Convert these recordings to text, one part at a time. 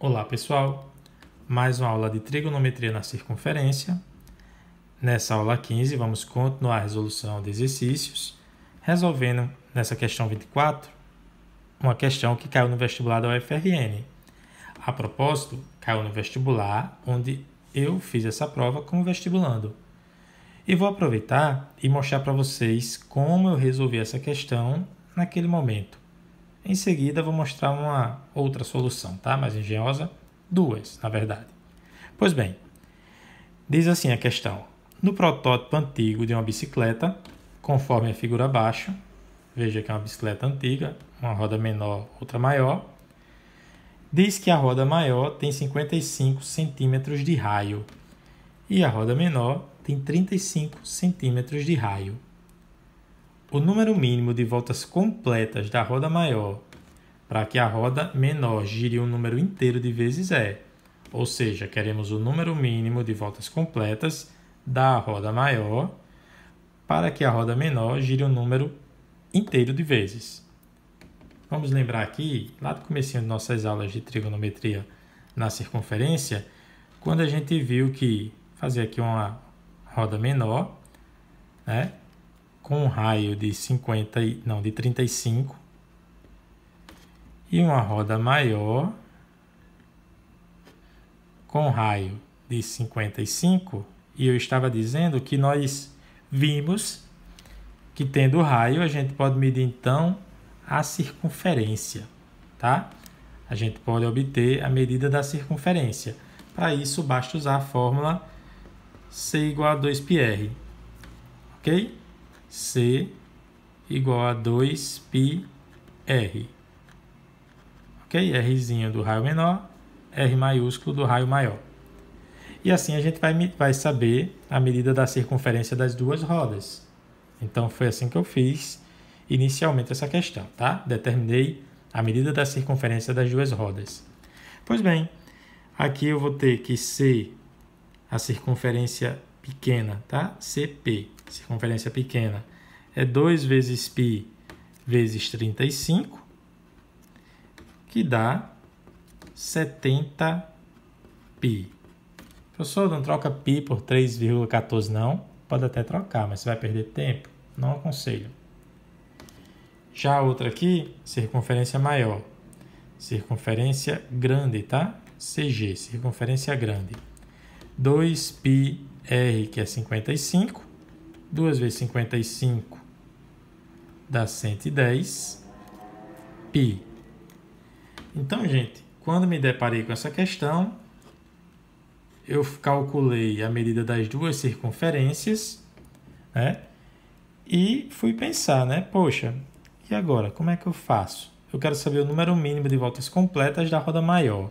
Olá pessoal, mais uma aula de trigonometria na circunferência. Nessa aula 15 vamos continuar a resolução de exercícios, resolvendo nessa questão 24 uma questão que caiu no vestibular da UFRN. A propósito, caiu no vestibular onde eu fiz essa prova como vestibulando. E vou aproveitar e mostrar para vocês como eu resolvi essa questão naquele momento. Em seguida, vou mostrar uma outra solução, tá? Mais engenhosa. Duas, na verdade. Pois bem, diz assim a questão. No protótipo antigo de uma bicicleta, conforme a figura abaixo, veja que é uma bicicleta antiga, uma roda menor, outra maior, diz que a roda maior tem 55 centímetros de raio e a roda menor tem 35 centímetros de raio. O número mínimo de voltas completas da roda maior para que a roda menor gire um número inteiro de vezes é, ou seja, queremos o número mínimo de voltas completas da roda maior para que a roda menor gire um número inteiro de vezes. Vamos lembrar aqui, lá do começo de nossas aulas de trigonometria na circunferência, quando a gente viu que fazer aqui uma roda menor, né, com um raio de 50, não, de 35 e uma roda maior com raio de 55, e eu estava dizendo que nós vimos que tendo raio, a gente pode medir então a circunferência, tá? A gente pode obter a medida da circunferência. Para isso, basta usar a fórmula C igual a 2πr, ok? C igual a 2πr ok? Rzinho do raio menor, R maiúsculo do raio maior. E assim a gente vai, vai saber a medida da circunferência das duas rodas. Então foi assim que eu fiz inicialmente essa questão, tá? Determinei a medida da circunferência das duas rodas. Pois bem, aqui eu vou ter que C, a circunferência pequena, tá? CP, circunferência pequena, é 2 vezes π vezes 35, que dá 70 pi. Professor, não troca pi por 3,14 não? Pode até trocar, mas você vai perder tempo. Não aconselho. Já a outra aqui, circunferência maior. Circunferência grande, tá? CG, circunferência grande. 2πr, que é 55. 2 vezes 55 dá 110. Pi então, gente, quando me deparei com essa questão, eu calculei a medida das duas circunferências, né? E fui pensar, né? Poxa, e agora? Como é que eu faço? Eu quero saber o número mínimo de voltas completas da roda maior,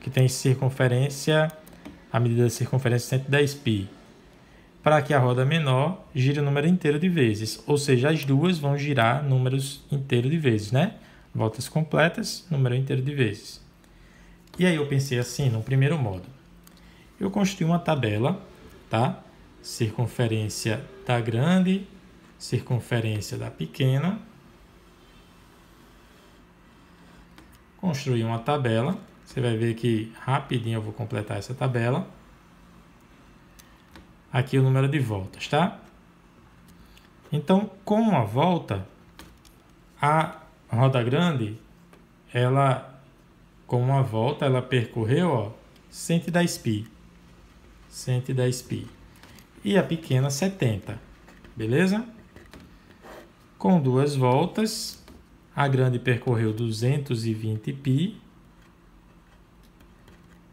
que tem circunferência, a medida da circunferência 110π, é para que a roda menor gire o número inteiro de vezes, ou seja, as duas vão girar números inteiros de vezes, né? voltas completas, número inteiro de vezes. E aí eu pensei assim, no primeiro modo. Eu construí uma tabela, tá? Circunferência da grande, circunferência da pequena. Construí uma tabela. Você vai ver que rapidinho eu vou completar essa tabela. Aqui o número de voltas, tá? Então, com uma volta, a roda grande, ela com uma volta ela percorreu, ó, 110 pi. 110 pi. E a pequena 70. Beleza? Com duas voltas, a grande percorreu 220 pi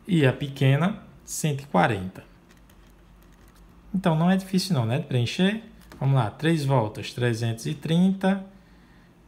e a pequena 140. Então não é difícil não, né? De preencher. Vamos lá, três voltas, 330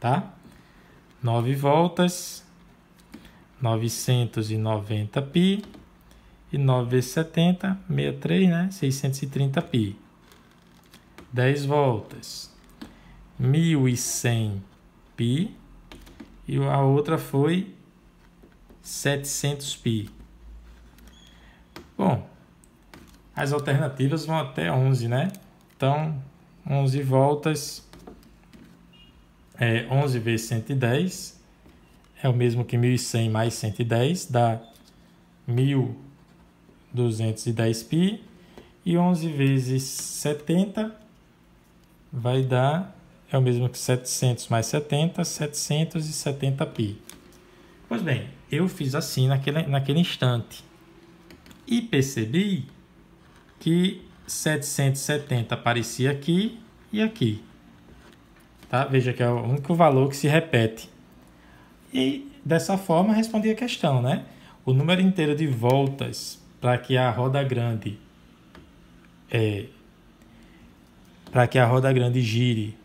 tá? Nove voltas, 990 pi e 9 vezes 70, 63, né? 630 pi. 10 voltas, 1100 pi e a outra foi 700 pi. Bom, as alternativas vão até 11, né? Então, 11 voltas, é 11 vezes 110 é o mesmo que 1.100 mais 110, dá 1.210π. E 11 vezes 70 vai dar, é o mesmo que 700 mais 70, 770π. Pois bem, eu fiz assim naquele, naquele instante. E percebi que 770 aparecia aqui e aqui. Tá? Veja que é o único valor que se repete. E dessa forma respondi a questão, né? O número inteiro de voltas para que a roda grande é, para que a roda grande gire,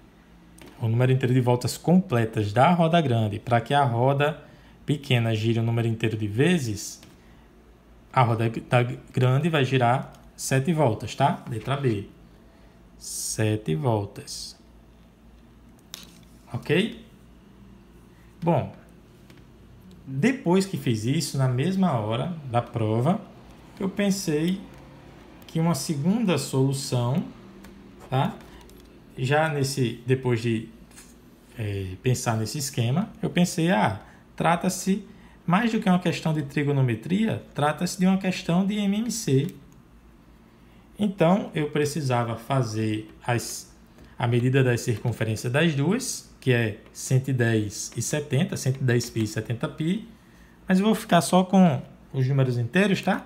o número inteiro de voltas completas da roda grande, para que a roda pequena gire o número inteiro de vezes, a roda grande vai girar 7 voltas, tá? Letra B. 7 voltas ok? Bom, depois que fiz isso, na mesma hora da prova, eu pensei que uma segunda solução, tá? Já nesse, depois de é, pensar nesse esquema, eu pensei, ah, trata-se mais do que uma questão de trigonometria, trata-se de uma questão de MMC. Então, eu precisava fazer as, a medida da circunferência das duas, que é 110 e 70, 110π e 70π, mas eu vou ficar só com os números inteiros, tá?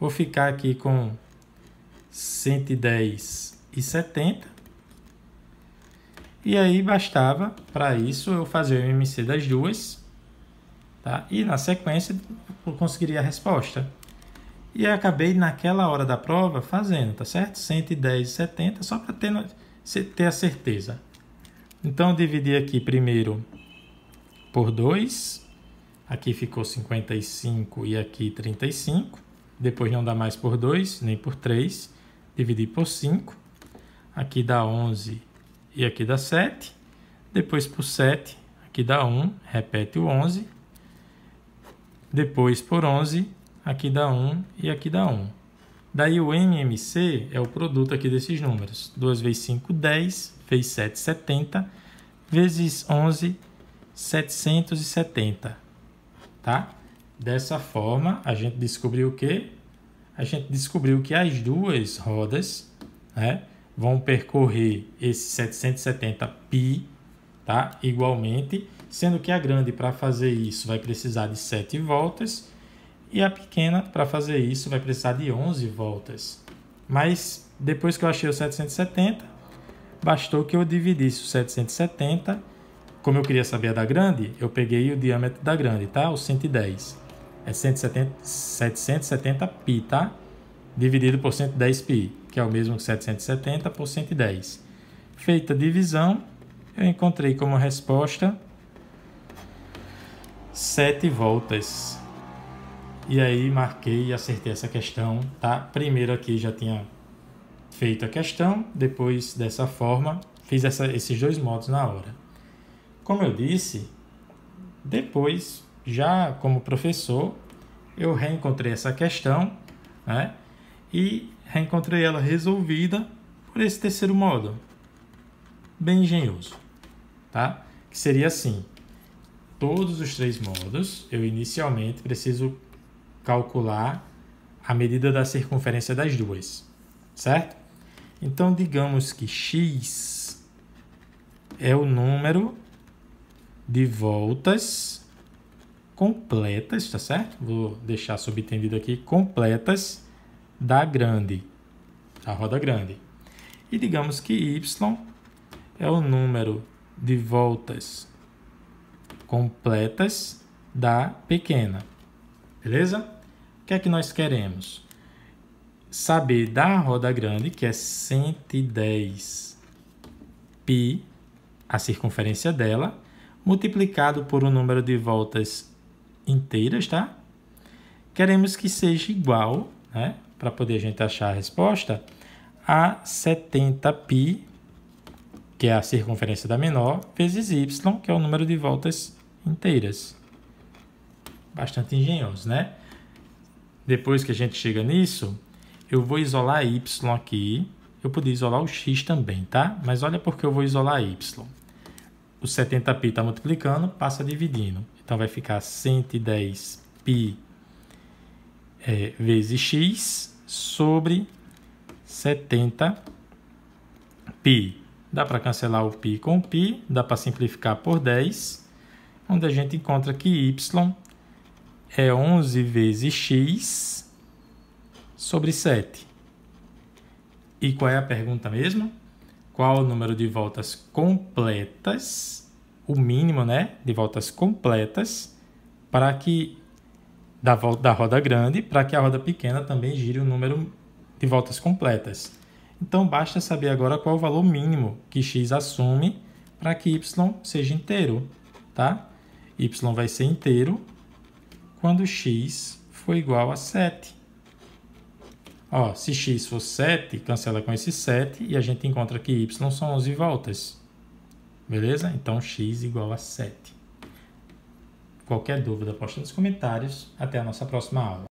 Vou ficar aqui com 110 e 70. E aí bastava para isso eu fazer o MC das duas, tá? E na sequência eu conseguiria a resposta. E acabei naquela hora da prova fazendo, tá certo? 110 e 70 só para ter, ter a certeza. Então, dividir aqui primeiro por 2. Aqui ficou 55 e aqui 35. Depois não dá mais por 2, nem por 3. Dividir por 5. Aqui dá 11 e aqui dá 7. Depois por 7, aqui dá 1, repete o 11. Depois por 11, aqui dá 1 e aqui dá 1. Daí o MMC é o produto aqui desses números. 2 vezes 5, 10 fez 770 vezes 11, 770, tá? Dessa forma, a gente descobriu o quê? A gente descobriu que as duas rodas, né, vão percorrer esse 770 π, tá? Igualmente, sendo que a grande para fazer isso vai precisar de 7 voltas e a pequena para fazer isso vai precisar de 11 voltas. Mas depois que eu achei o 770, bastou que eu dividisse o 770, como eu queria saber a da grande, eu peguei o diâmetro da grande, tá? O 110. É 170, 770 pi, tá? Dividido por 110 pi, que é o mesmo que 770 por 110. Feita a divisão, eu encontrei como resposta 7 voltas. E aí marquei e acertei essa questão, tá? Primeiro aqui já tinha Feita a questão, depois dessa forma, fiz essa, esses dois modos na hora. Como eu disse, depois, já como professor, eu reencontrei essa questão né, e reencontrei ela resolvida por esse terceiro modo, bem engenhoso, tá? que seria assim: todos os três modos, eu inicialmente preciso calcular a medida da circunferência das duas, certo? Então, digamos que x é o número de voltas completas, tá certo? Vou deixar subentendido aqui, completas da grande, da roda grande. E digamos que y é o número de voltas completas da pequena, beleza? O que é que nós queremos? saber da roda grande, que é 110 π, a circunferência dela, multiplicado por um número de voltas inteiras, tá? Queremos que seja igual, né? Para poder a gente achar a resposta, a 70 π, que é a circunferência da menor, vezes y, que é o número de voltas inteiras. Bastante engenhoso, né? Depois que a gente chega nisso, eu vou isolar y aqui. Eu podia isolar o x também, tá? Mas olha porque eu vou isolar y. O 70π está multiplicando, passa dividindo. Então, vai ficar 110π é, vezes x sobre 70π. Dá para cancelar o π com π, dá para simplificar por 10, onde a gente encontra que y é 11 vezes x sobre 7. E qual é a pergunta mesmo? Qual o número de voltas completas, o mínimo, né, de voltas completas para que da volta da roda grande para que a roda pequena também gire o número de voltas completas. Então basta saber agora qual o valor mínimo que x assume para que y seja inteiro, tá? y vai ser inteiro quando x for igual a 7. Ó, se x for 7, cancela com esse 7 e a gente encontra que y são 11 voltas. Beleza? Então, x igual a 7. Qualquer dúvida, posta nos comentários. Até a nossa próxima aula.